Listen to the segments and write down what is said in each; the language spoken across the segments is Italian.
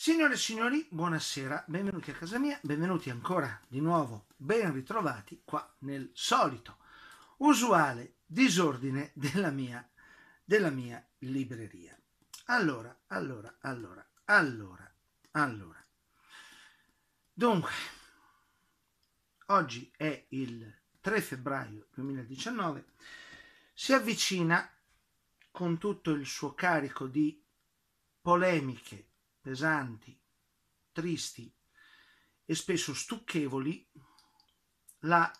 Signore e signori, buonasera, benvenuti a casa mia, benvenuti ancora di nuovo, ben ritrovati qua nel solito, usuale disordine della mia, della mia libreria. Allora, allora, allora, allora, allora. Dunque, oggi è il 3 febbraio 2019, si avvicina con tutto il suo carico di polemiche pesanti, tristi e spesso stucchevoli, la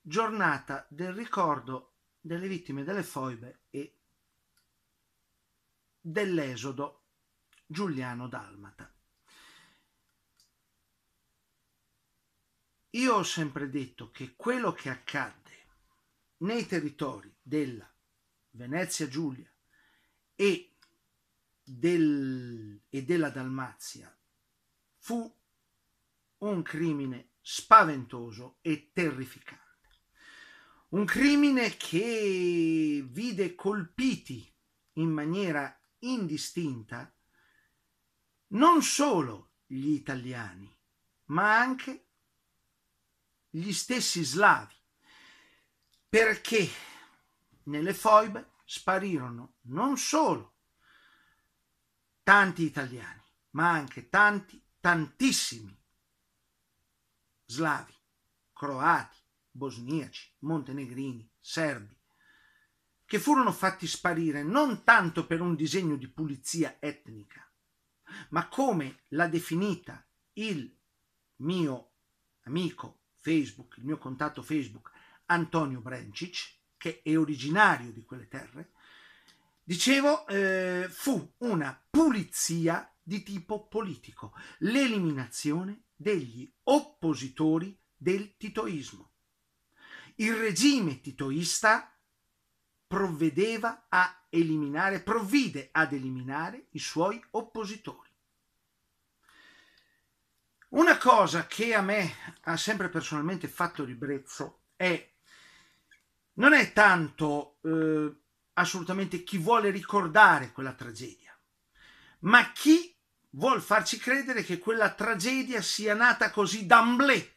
giornata del ricordo delle vittime delle foibe e dell'esodo Giuliano Dalmata. Io ho sempre detto che quello che accadde nei territori della Venezia Giulia e del, e della Dalmazia fu un crimine spaventoso e terrificante. Un crimine che vide colpiti in maniera indistinta non solo gli italiani, ma anche gli stessi slavi, perché nelle foibe sparirono non solo tanti italiani, ma anche tanti, tantissimi slavi, croati, bosniaci, montenegrini, serbi, che furono fatti sparire non tanto per un disegno di pulizia etnica, ma come l'ha definita il mio amico Facebook, il mio contatto Facebook Antonio Brencic, che è originario di quelle terre, Dicevo, eh, fu una pulizia di tipo politico, l'eliminazione degli oppositori del titoismo. Il regime titoista provvedeva a eliminare, provvide ad eliminare i suoi oppositori. Una cosa che a me ha sempre personalmente fatto ribrezzo è non è tanto eh, assolutamente chi vuole ricordare quella tragedia, ma chi vuol farci credere che quella tragedia sia nata così d'amblè,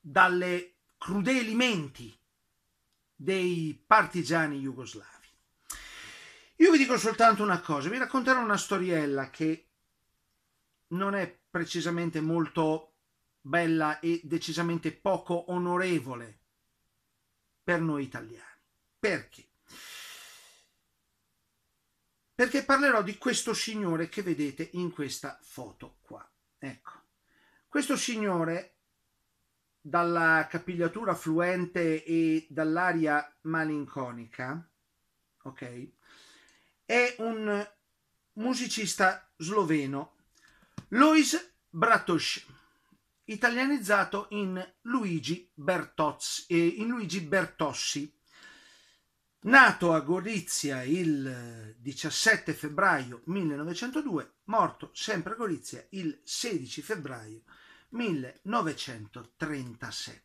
dalle crudeli menti dei partigiani jugoslavi. Io vi dico soltanto una cosa, vi racconterò una storiella che non è precisamente molto bella e decisamente poco onorevole per noi italiani. Perché? Perché parlerò di questo signore che vedete in questa foto qua. Ecco, questo signore dalla capigliatura fluente e dall'aria malinconica, ok, è un musicista sloveno, Lois Bratosz, italianizzato in Luigi, Bertozzi, eh, in Luigi Bertossi, Nato a Gorizia il 17 eh, febbraio 1902, morto sempre a Gorizia il 16 febbraio 1937.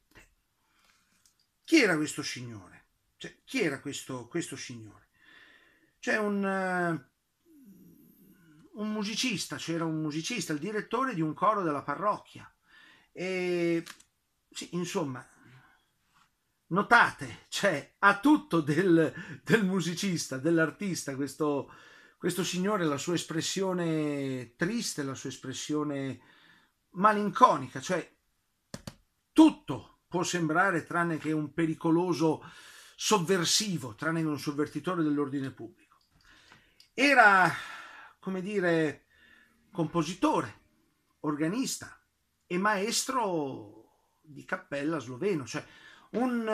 Chi era questo signore? Cioè, chi era questo, questo signore? cioè un, uh, un musicista, c'era cioè un musicista, il direttore di un coro della parrocchia. E, sì, insomma, notate, cioè ha tutto del, del musicista, dell'artista, questo, questo signore, la sua espressione triste, la sua espressione malinconica, cioè tutto può sembrare tranne che un pericoloso sovversivo, tranne che un sovvertitore dell'ordine pubblico. Era, come dire, compositore, organista e maestro di cappella sloveno, cioè un,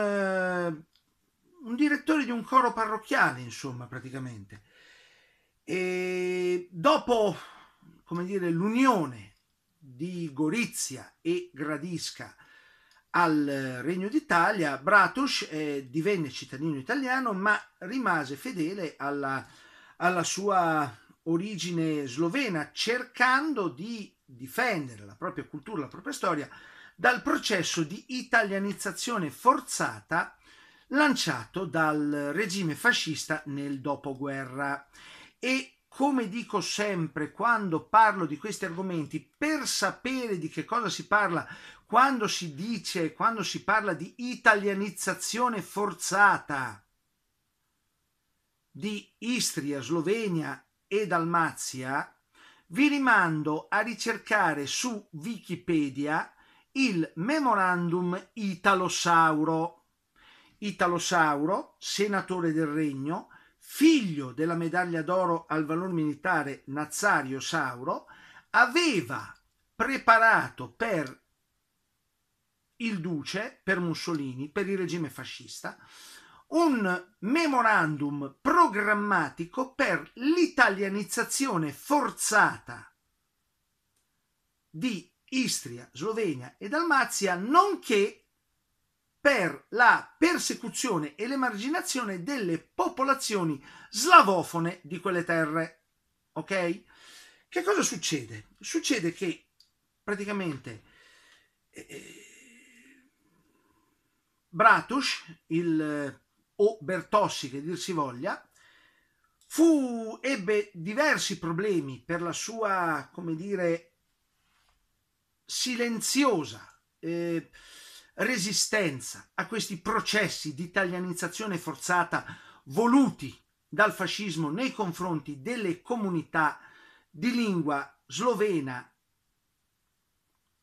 uh, un direttore di un coro parrocchiale, insomma, praticamente. E dopo, come dire, l'unione di Gorizia e Gradisca al Regno d'Italia, Bratus eh, divenne cittadino italiano ma rimase fedele alla, alla, sua origine slovena, cercando di difendere la propria cultura, la propria storia, dal processo di italianizzazione forzata lanciato dal regime fascista nel dopoguerra. E come dico sempre quando parlo di questi argomenti, per sapere di che cosa si parla quando si dice, quando si parla di italianizzazione forzata di Istria, Slovenia e Dalmazia, vi rimando a ricercare su Wikipedia il memorandum Italosauro. Italosauro, senatore del regno, figlio della medaglia d'oro al valor militare Nazario Sauro, aveva preparato per il duce, per Mussolini, per il regime fascista, un memorandum programmatico per l'italianizzazione forzata di Istria, Slovenia e Dalmazia, nonché per la persecuzione e l'emarginazione delle popolazioni slavofone di quelle terre. Ok? Che cosa succede? Succede che praticamente eh, eh Bratus, il, eh, o Bertossi che dir si voglia, fu, ebbe diversi problemi per la sua, come dire, silenziosa eh, resistenza a questi processi di italianizzazione forzata voluti dal fascismo nei confronti delle comunità di lingua slovena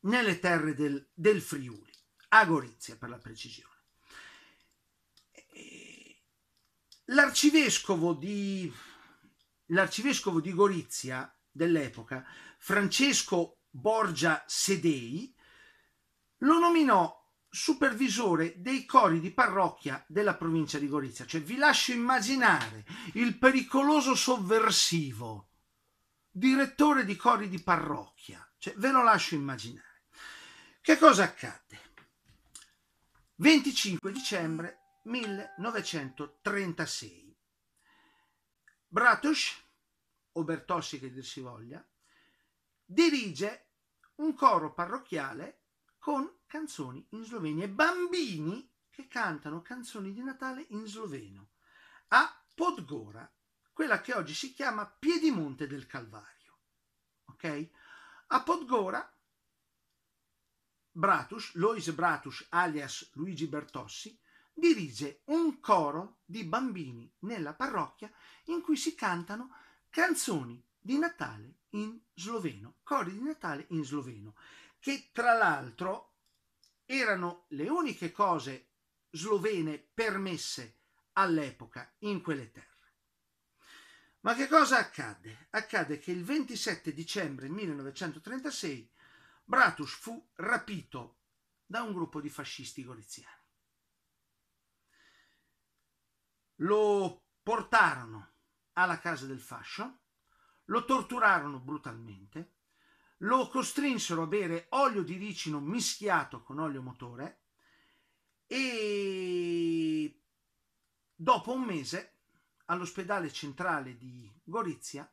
nelle terre del, del Friuli, a Gorizia per la precisione. Eh, l'arcivescovo di, l'arcivescovo di Gorizia dell'epoca, Francesco Borgia Sedei, lo nominò supervisore dei cori di parrocchia della provincia di Gorizia. Cioè vi lascio immaginare il pericoloso sovversivo, direttore di cori di parrocchia. Cioè ve lo lascio immaginare. Che cosa accadde? 25 dicembre 1936. Bratus, o Bertossi che dir si voglia, dirige un coro parrocchiale con canzoni in slovenia e bambini che cantano canzoni di Natale in sloveno a Podgora, quella che oggi si chiama Piedimonte del Calvario. Ok? A Podgora Bratus, Lois Bratus alias Luigi Bertossi, dirige un coro di bambini nella parrocchia in cui si cantano canzoni di Natale in sloveno, cori di Natale in sloveno, che tra l'altro erano le uniche cose slovene permesse all'epoca in quelle terre. Ma che cosa accadde? Accadde che il 27 dicembre 1936 Bratus fu rapito da un gruppo di fascisti goriziani. Lo portarono alla casa del fascio lo torturarono brutalmente, lo costrinsero a bere olio di ricino mischiato con olio motore e dopo un mese all'ospedale centrale di Gorizia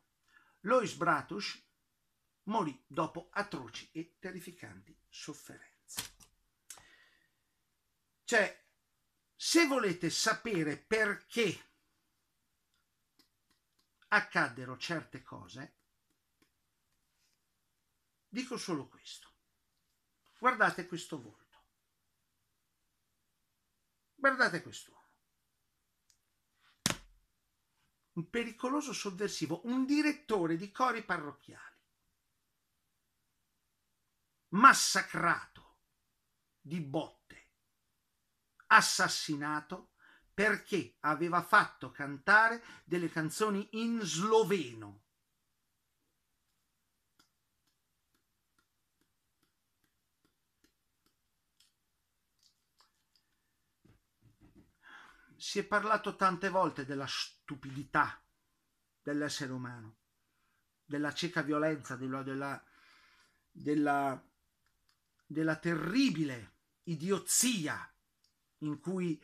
Lois Bratus morì dopo atroci e terrificanti sofferenze. Cioè, se volete sapere perché accaddero certe cose, dico solo questo. Guardate questo volto. Guardate quest'uomo. Un pericoloso sovversivo, un direttore di cori parrocchiali massacrato di botte, assassinato perché aveva fatto cantare delle canzoni in sloveno. Si è parlato tante volte della stupidità dell'essere umano, della cieca violenza, della, della, della, della terribile idiozia in cui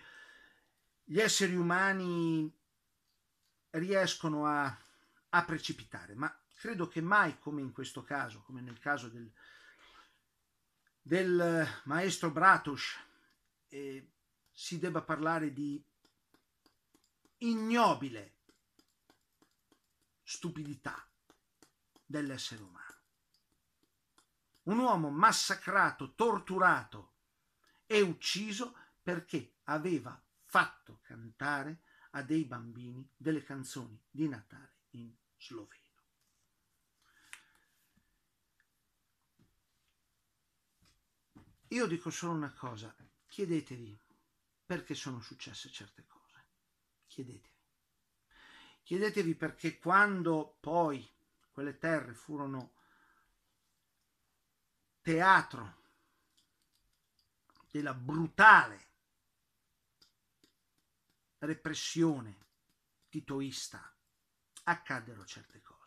gli esseri umani riescono a, a precipitare, ma credo che mai come in questo caso, come nel caso del, del eh, maestro Bratush, eh, si debba parlare di ignobile stupidità dell'essere umano. Un uomo massacrato, torturato e ucciso perché aveva fatto cantare a dei bambini delle canzoni di Natale in sloveno. Io dico solo una cosa, chiedetevi perché sono successe certe cose, chiedetevi. Chiedetevi perché quando poi quelle terre furono teatro della brutale repressione titoista accaddero certe cose.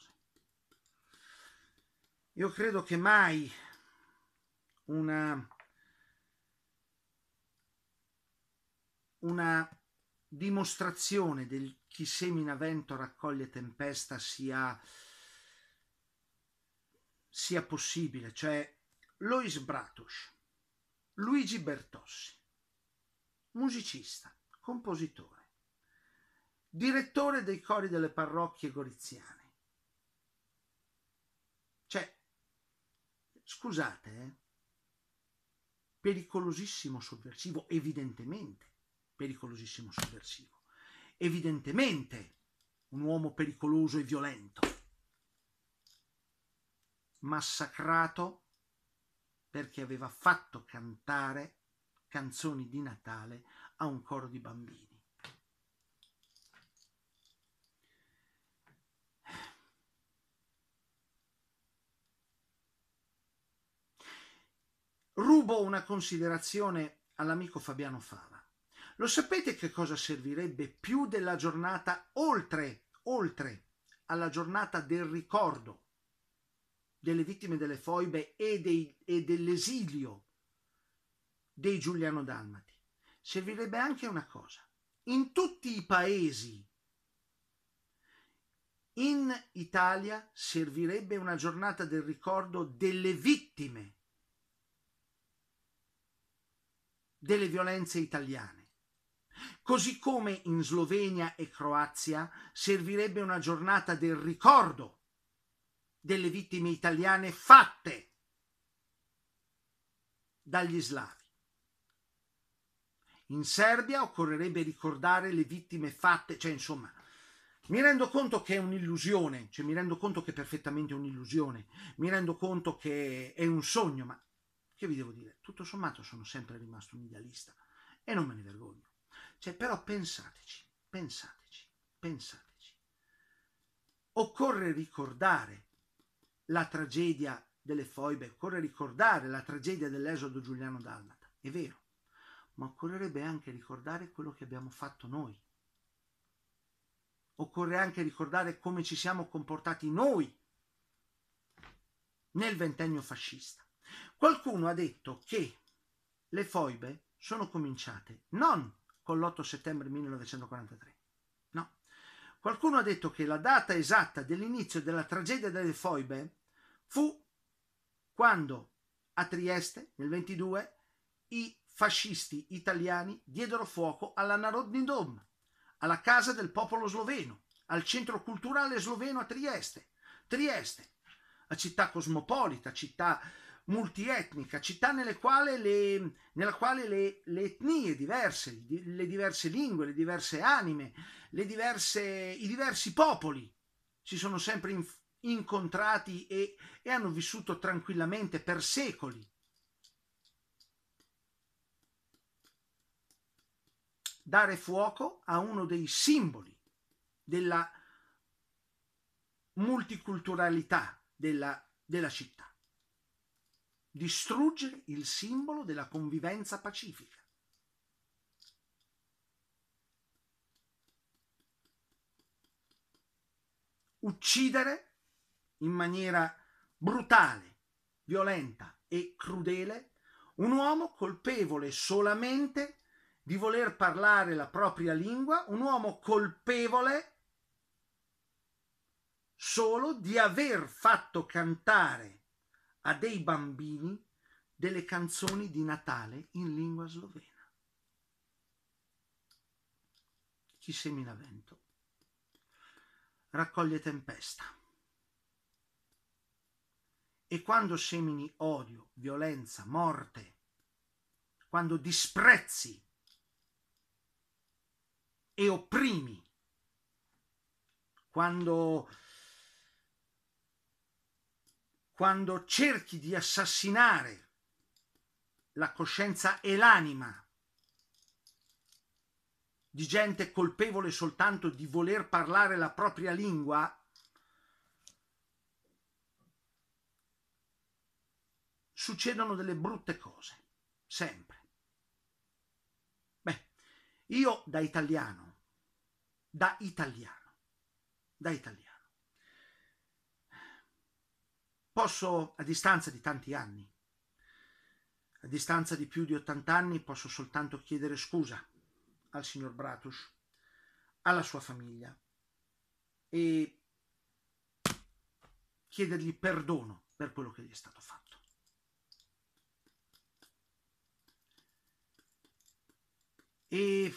Io credo che mai una, una dimostrazione del chi semina vento raccoglie tempesta sia, sia possibile, cioè Lois Bratus, Luigi Bertossi, musicista, compositore direttore dei cori delle parrocchie goriziane. Cioè, scusate, eh? pericolosissimo sovversivo, evidentemente pericolosissimo sovversivo, evidentemente un uomo pericoloso e violento, massacrato perché aveva fatto cantare canzoni di Natale a un coro di bambini. Rubo una considerazione all'amico Fabiano Fava. Lo sapete che cosa servirebbe più della giornata oltre, oltre alla giornata del ricordo delle vittime delle foibe e, dei, e dell'esilio dei Giuliano Dalmati? Servirebbe anche una cosa. In tutti i paesi in Italia servirebbe una giornata del ricordo delle vittime delle violenze italiane. Così come in Slovenia e Croazia servirebbe una giornata del ricordo delle vittime italiane fatte dagli slavi. In Serbia occorrerebbe ricordare le vittime fatte, cioè insomma, mi rendo conto che è un'illusione, cioè mi rendo conto che è perfettamente un'illusione, mi rendo conto che è un sogno, ma che vi devo dire? Tutto sommato sono sempre rimasto un idealista e non me ne vergogno. Cioè, però pensateci, pensateci, pensateci. Occorre ricordare la tragedia delle foibe, occorre ricordare la tragedia dell'esodo Giuliano Dalmata, è vero, ma occorrerebbe anche ricordare quello che abbiamo fatto noi. Occorre anche ricordare come ci siamo comportati noi nel ventennio fascista. Qualcuno ha detto che le foibe sono cominciate non con l'8 settembre 1943, no. Qualcuno ha detto che la data esatta dell'inizio della tragedia delle foibe fu quando a Trieste, nel 22, i fascisti italiani diedero fuoco alla Narodni Dom, alla casa del popolo sloveno, al centro culturale sloveno a Trieste. Trieste, la città cosmopolita, città multietnica, città nelle quali le, nella quale le, le, etnie diverse, le diverse lingue, le diverse anime, le diverse, i diversi popoli si sono sempre in, incontrati e, e hanno vissuto tranquillamente per secoli. Dare fuoco a uno dei simboli della multiculturalità della, della città distruggere il simbolo della convivenza pacifica. Uccidere in maniera brutale, violenta e crudele un uomo colpevole solamente di voler parlare la propria lingua, un uomo colpevole solo di aver fatto cantare a dei bambini delle canzoni di Natale in lingua slovena. Chi semina vento raccoglie tempesta. E quando semini odio, violenza, morte, quando disprezzi e opprimi, quando quando cerchi di assassinare la coscienza e l'anima di gente colpevole soltanto di voler parlare la propria lingua, succedono delle brutte cose, sempre. Beh, io da italiano, da italiano, da italiano Posso, a distanza di tanti anni, a distanza di più di 80 anni, posso soltanto chiedere scusa al signor Bratus, alla sua famiglia e chiedergli perdono per quello che gli è stato fatto. E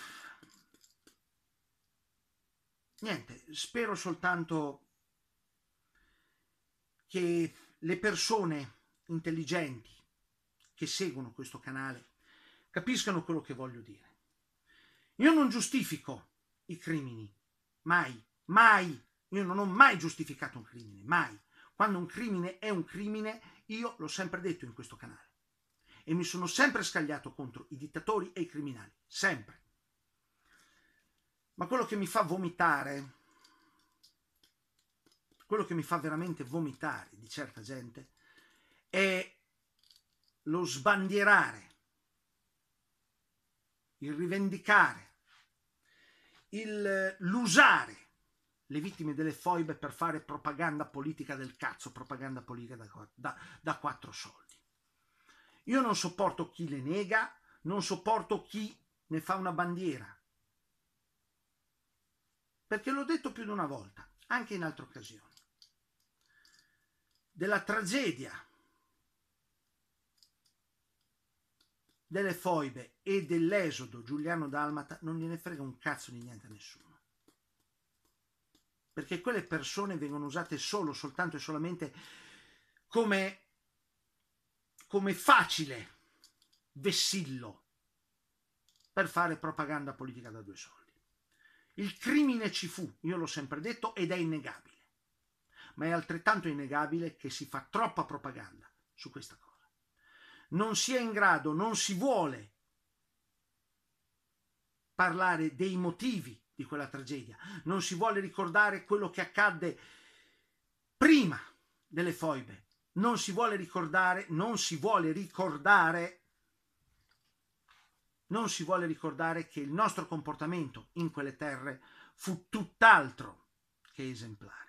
niente, spero soltanto che le persone intelligenti che seguono questo canale capiscano quello che voglio dire. Io non giustifico i crimini, mai, mai, io non ho mai giustificato un crimine, mai. Quando un crimine è un crimine, io l'ho sempre detto in questo canale. E mi sono sempre scagliato contro i dittatori e i criminali, sempre. Ma quello che mi fa vomitare quello che mi fa veramente vomitare di certa gente è lo sbandierare, il rivendicare, eh, l'usare le vittime delle foibe per fare propaganda politica del cazzo, propaganda politica da, da, da quattro soldi. Io non sopporto chi le nega, non sopporto chi ne fa una bandiera. Perché l'ho detto più di una volta, anche in altre occasioni della tragedia, delle foibe e dell'esodo Giuliano Dalmata non gliene frega un cazzo di niente a nessuno. Perché quelle persone vengono usate solo, soltanto e solamente come, come facile vessillo per fare propaganda politica da due soldi. Il crimine ci fu, io l'ho sempre detto, ed è innegabile ma è altrettanto innegabile che si fa troppa propaganda su questa cosa. Non si è in grado, non si vuole parlare dei motivi di quella tragedia, non si vuole ricordare quello che accadde prima delle foibe, non si vuole ricordare, non si vuole ricordare non si vuole ricordare che il nostro comportamento in quelle terre fu tutt'altro che esemplare.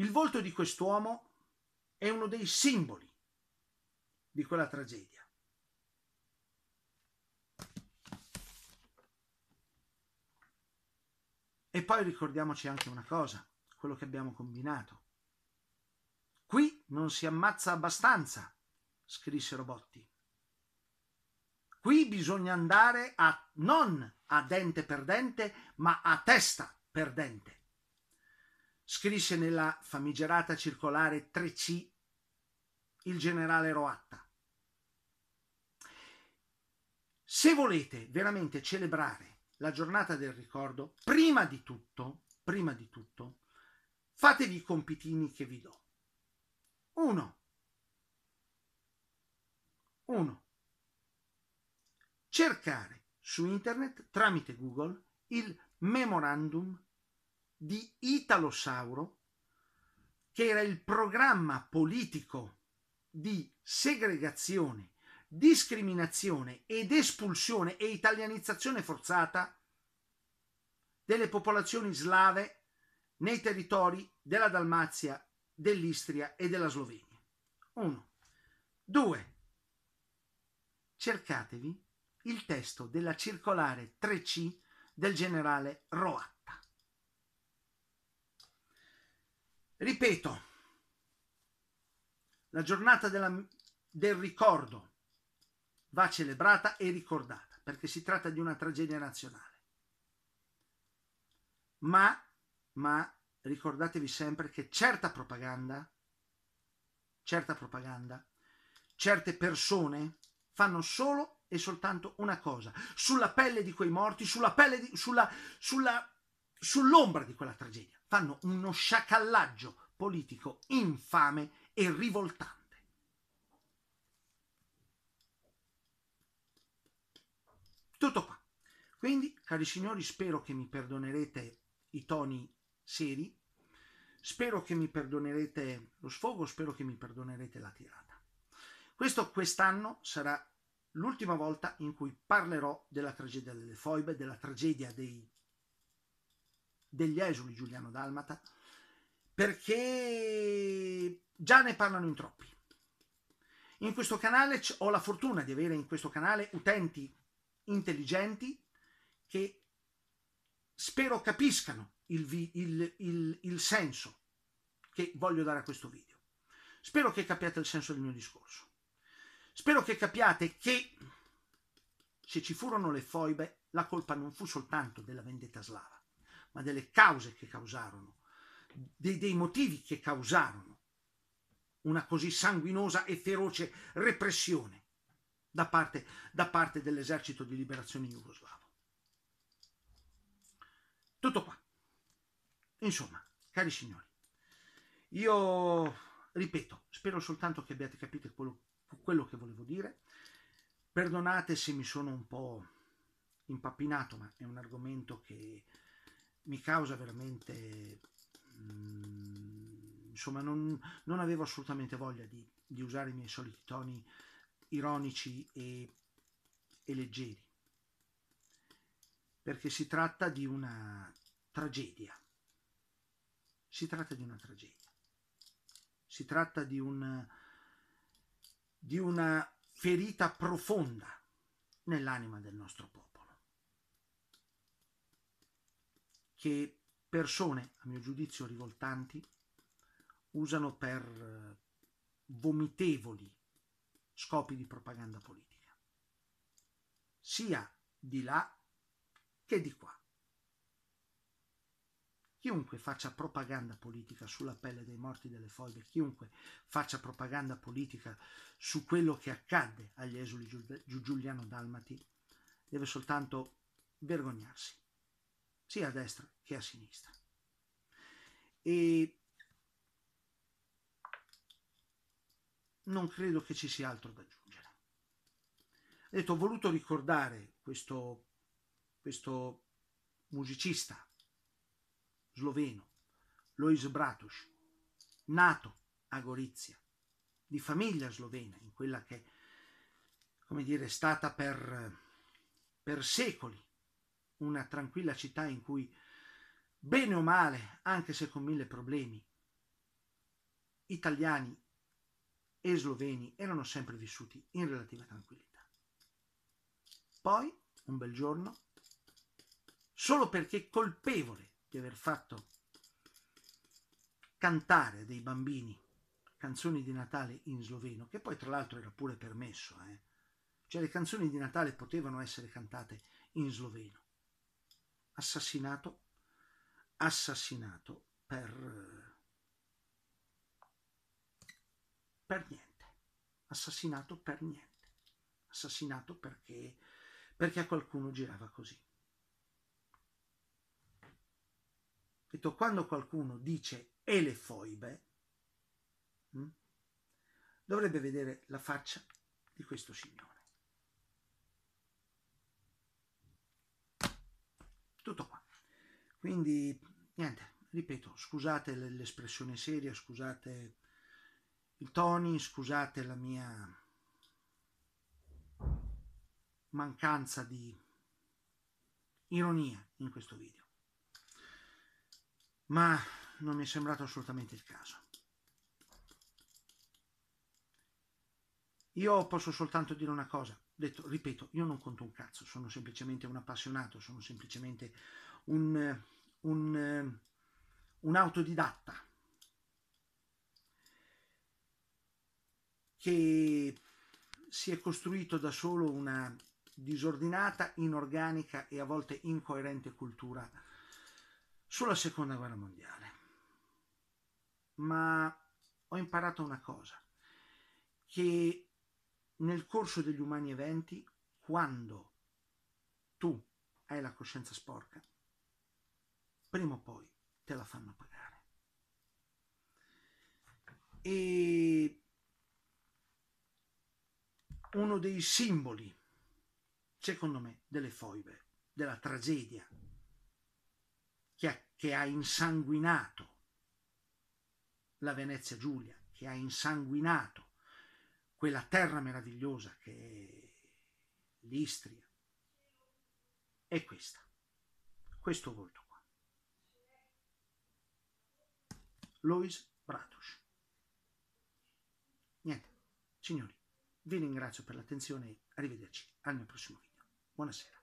Il volto di quest'uomo è uno dei simboli di quella tragedia. E poi ricordiamoci anche una cosa, quello che abbiamo combinato. Qui non si ammazza abbastanza, scrissero Botti. Qui bisogna andare a non a dente per dente, ma a testa per dente scrisse nella famigerata circolare 3C il generale Roatta. Se volete veramente celebrare la giornata del ricordo, prima di tutto, prima di tutto, fatevi i compitini che vi do. 1. 1. Cercare su internet tramite Google il memorandum di Italosauro, che era il programma politico di segregazione, discriminazione ed espulsione e italianizzazione forzata delle popolazioni slave nei territori della Dalmazia, dell'Istria e della Slovenia. Uno. 2. Cercatevi il testo della circolare 3C del generale Roat. Ripeto, la giornata della, del ricordo va celebrata e ricordata perché si tratta di una tragedia nazionale. Ma, ma ricordatevi sempre che certa propaganda, certa propaganda, certe persone fanno solo e soltanto una cosa, sulla pelle di quei morti, sulla pelle di, sulla, sulla, sull'ombra di quella tragedia fanno uno sciacallaggio politico infame e rivoltante. Tutto qua. Quindi, cari signori, spero che mi perdonerete i toni seri, spero che mi perdonerete lo sfogo, spero che mi perdonerete la tirata. Questo quest'anno sarà l'ultima volta in cui parlerò della tragedia delle foibe, della tragedia dei degli esuli Giuliano Dalmata, perché già ne parlano in troppi. In questo canale ho la fortuna di avere in questo canale utenti intelligenti che spero capiscano il, vi, il, il, il senso che voglio dare a questo video. Spero che capiate il senso del mio discorso. Spero che capiate che se ci furono le foibe, la colpa non fu soltanto della vendetta slava, ma delle cause che causarono, dei, dei motivi che causarono una così sanguinosa e feroce repressione da parte, da parte dell'esercito di liberazione jugoslavo. Tutto qua. Insomma, cari signori, io ripeto, spero soltanto che abbiate capito quello, quello che volevo dire. Perdonate se mi sono un po' impappinato, ma è un argomento che mi causa veramente... Mm, insomma, non, non, avevo assolutamente voglia di, di, usare i miei soliti toni ironici e, e leggeri, perché si tratta di una tragedia. Si tratta di una tragedia. Si tratta di una, di una ferita profonda nell'anima del nostro popolo. che persone, a mio giudizio, rivoltanti usano per eh, vomitevoli scopi di propaganda politica, sia di là che di qua. Chiunque faccia propaganda politica sulla pelle dei morti delle foglie, chiunque faccia propaganda politica su quello che accadde agli esuli giuliano-dalmati, deve soltanto vergognarsi sia a destra che a sinistra. E non credo che ci sia altro da aggiungere. Ho, detto, ho voluto ricordare questo, questo musicista sloveno, Lois Bratus, nato a Gorizia, di famiglia slovena, in quella che, come dire, è stata per, per secoli una tranquilla città in cui, bene o male, anche se con mille problemi, italiani e sloveni erano sempre vissuti in relativa tranquillità. Poi, un bel giorno, solo perché colpevole di aver fatto cantare dei bambini canzoni di Natale in sloveno, che poi tra l'altro era pure permesso, eh? cioè le canzoni di Natale potevano essere cantate in sloveno assassinato, assassinato per, per niente, assassinato per niente, assassinato perché, perché a qualcuno girava così. Detto, quando qualcuno dice e le foibe, hm, dovrebbe vedere la faccia di questo signore. tutto qua. Quindi, niente, ripeto, scusate l'espressione seria, scusate i toni, scusate la mia mancanza di ironia in questo video. Ma non mi è sembrato assolutamente il caso. Io posso soltanto dire una cosa, detto, ripeto, io non conto un cazzo, sono semplicemente un appassionato, sono semplicemente un, un, un autodidatta che si è costruito da solo una disordinata, inorganica e a volte incoerente cultura sulla seconda guerra mondiale. Ma ho imparato una cosa, che nel corso degli umani eventi quando tu hai la coscienza sporca, prima o poi te la fanno pagare. E uno dei simboli, secondo me, delle foibe, della tragedia che ha, che ha insanguinato la Venezia Giulia, che ha insanguinato quella terra meravigliosa che è l'Istria, è questa, questo volto qua. Lois Bratus. Niente, signori, vi ringrazio per l'attenzione e arrivederci al mio prossimo video. Buonasera.